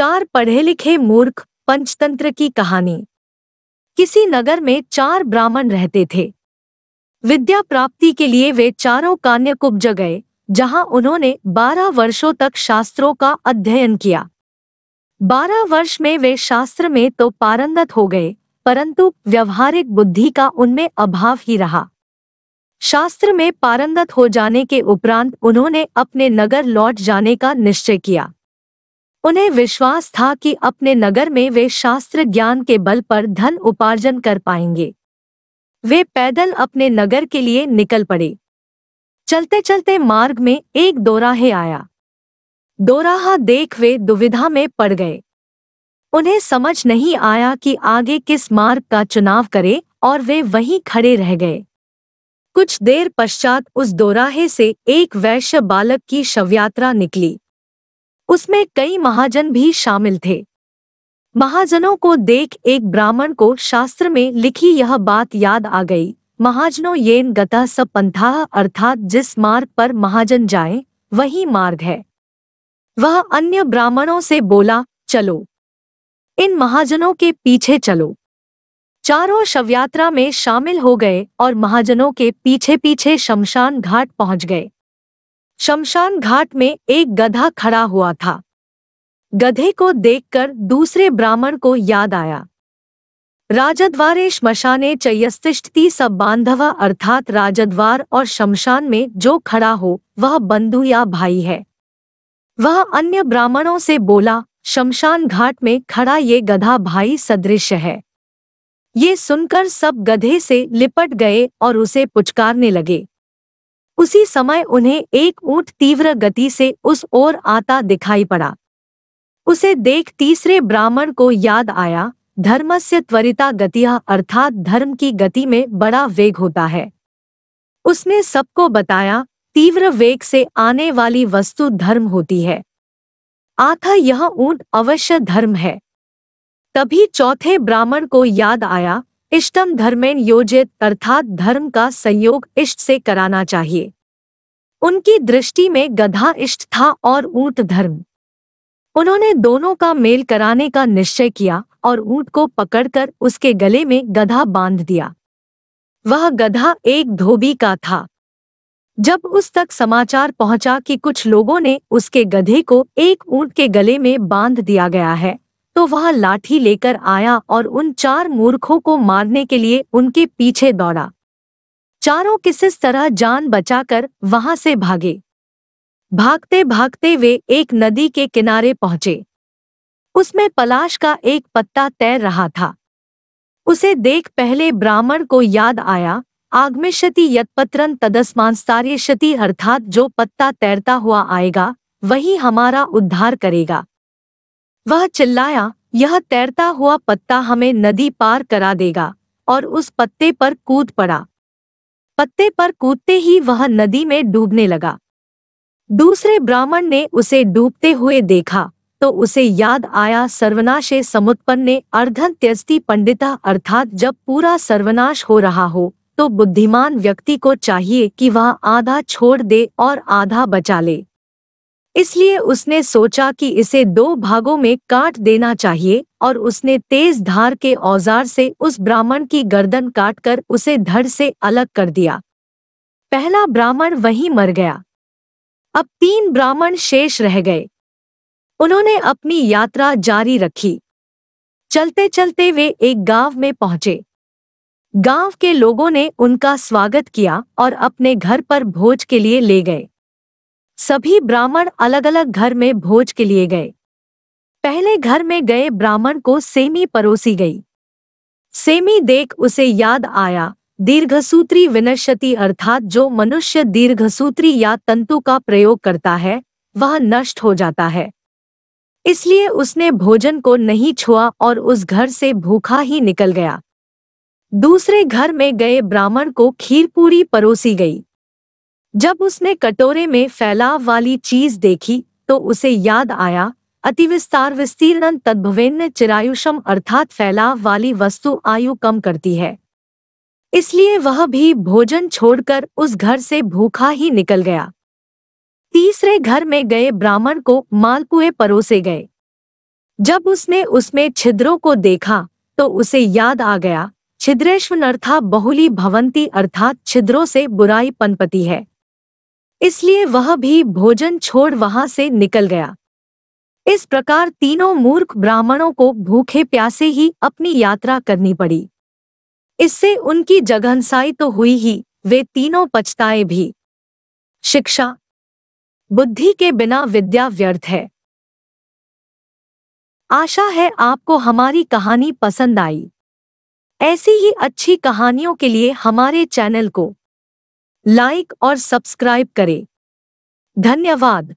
चार पढ़े लिखे मूर्ख पंचतंत्र की कहानी किसी नगर में चार ब्राह्मण रहते थे विद्या प्राप्ति के लिए वे चारों कान्यकुब्ज गए जहां उन्होंने बारह वर्षों तक शास्त्रों का अध्ययन किया बारह वर्ष में वे शास्त्र में तो पारंगत हो गए परंतु व्यवहारिक बुद्धि का उनमें अभाव ही रहा शास्त्र में पारंगत हो जाने के उपरांत उन्होंने अपने नगर लौट जाने का निश्चय किया उन्हें विश्वास था कि अपने नगर में वे शास्त्र ज्ञान के बल पर धन उपार्जन कर पाएंगे वे पैदल अपने नगर के लिए निकल पड़े चलते चलते मार्ग में एक दोराहे आया दोराहा देख वे दुविधा में पड़ गए उन्हें समझ नहीं आया कि आगे किस मार्ग का चुनाव करें और वे वहीं खड़े रह गए कुछ देर पश्चात उस दोराहे से एक वैश्य बालक की शवयात्रा निकली उसमें कई महाजन भी शामिल थे महाजनों को देख एक ब्राह्मण को शास्त्र में लिखी यह बात याद आ गई महाजनों येन गता सब पंथा अर्थात जिस मार्ग पर महाजन जाए वही मार्ग है वह अन्य ब्राह्मणों से बोला चलो इन महाजनों के पीछे चलो चारों शवयात्रा में शामिल हो गए और महाजनों के पीछे पीछे शमशान घाट पहुंच गए शमशान घाट में एक गधा खड़ा हुआ था गधे को देखकर दूसरे ब्राह्मण को याद आया राजद्वारे शमशाने चयस्तिष्ठती सब बांधवा अर्थात राजद्वार और शमशान में जो खड़ा हो वह बंधु या भाई है वह अन्य ब्राह्मणों से बोला शमशान घाट में खड़ा ये गधा भाई सदृश है ये सुनकर सब गधे से लिपट गए और उसे पुचकारने लगे उसी समय उन्हें एक ऊंट तीव्र गति से उस ओर आता दिखाई पड़ा उसे देख तीसरे ब्राह्मण को याद आया धर्म से त्वरिता गतिया अर्थात धर्म की गति में बड़ा वेग होता है उसने सबको बताया तीव्र वेग से आने वाली वस्तु धर्म होती है आथा यह ऊंट अवश्य धर्म है तभी चौथे ब्राह्मण को याद आया इष्टम धर्मेन योजित अर्थात धर्म का संयोग इष्ट से कराना चाहिए उनकी दृष्टि में गधा इष्ट था और ऊंट धर्म उन्होंने दोनों का मेल कराने का निश्चय किया और ऊंट को पकड़कर उसके गले में गधा बांध दिया वह गधा एक धोबी का था जब उस तक समाचार पहुंचा कि कुछ लोगों ने उसके गधे को एक ऊंट के गले में बांध दिया गया है तो वह लाठी लेकर आया और उन चार मूर्खों को मारने के लिए उनके पीछे दौड़ा चारों किसिस तरह जान बचाकर वहां से भागे भागते भागते वे एक नदी के किनारे पहुंचे उसमें पलाश का एक पत्ता तैर रहा था उसे देख पहले ब्राह्मण को याद आया आगमिष्यति यत्पत्रन तदस्मांस्तार्यशति अर्थात जो पत्ता तैरता हुआ आएगा वही हमारा उद्धार करेगा वह चिल्लाया यह तैरता हुआ पत्ता हमें नदी पार करा देगा और उस पत्ते पर कूद पड़ा पत्ते पर कूदते ही वह नदी में डूबने लगा दूसरे ब्राह्मण ने उसे डूबते हुए देखा तो उसे याद आया सर्वनाशे ने अर्धन त्यस्ति पंडिता अर्थात जब पूरा सर्वनाश हो रहा हो तो बुद्धिमान व्यक्ति को चाहिए कि वह आधा छोड़ दे और आधा बचा ले इसलिए उसने सोचा कि इसे दो भागों में काट देना चाहिए और उसने तेज धार के औजार से उस ब्राह्मण की गर्दन काटकर उसे धड़ से अलग कर दिया पहला ब्राह्मण वहीं मर गया अब तीन ब्राह्मण शेष रह गए उन्होंने अपनी यात्रा जारी रखी चलते चलते वे एक गांव में पहुंचे गांव के लोगों ने उनका स्वागत किया और अपने घर पर भोज के लिए ले गए सभी ब्राह्मण अलग अलग घर में भोज के लिए गए पहले घर में गए ब्राह्मण को सेमी परोसी गई सेमी देख उसे याद आया दीर्घसूत्री विनश्यति अर्थात जो मनुष्य दीर्घसूत्री या तंतु का प्रयोग करता है वह नष्ट हो जाता है इसलिए उसने भोजन को नहीं छुआ और उस घर से भूखा ही निकल गया दूसरे घर में गए ब्राह्मण को खीरपूरी परोसी गई जब उसने कटोरे में फैलाव वाली चीज देखी तो उसे याद आया अतिविस्तार विस्तीर्ण तद्भवेन्न चिरायुषम अर्थात फैलाव वाली वस्तु आयु कम करती है इसलिए वह भी भोजन छोड़कर उस घर से भूखा ही निकल गया तीसरे घर में गए ब्राह्मण को मालपुए परोसे गए जब उसने उसमें छिद्रों को देखा तो उसे याद आ गया छिद्रेश्वनर्था बहुली भवंती अर्थात छिद्रों से बुराई पनपती है इसलिए वह भी भोजन छोड़ वहां से निकल गया इस प्रकार तीनों मूर्ख ब्राह्मणों को भूखे प्यासे ही अपनी यात्रा करनी पड़ी इससे उनकी जघनसाई तो हुई ही वे तीनों पछताए भी शिक्षा बुद्धि के बिना विद्या व्यर्थ है आशा है आपको हमारी कहानी पसंद आई ऐसी ही अच्छी कहानियों के लिए हमारे चैनल को लाइक और सब्सक्राइब करें धन्यवाद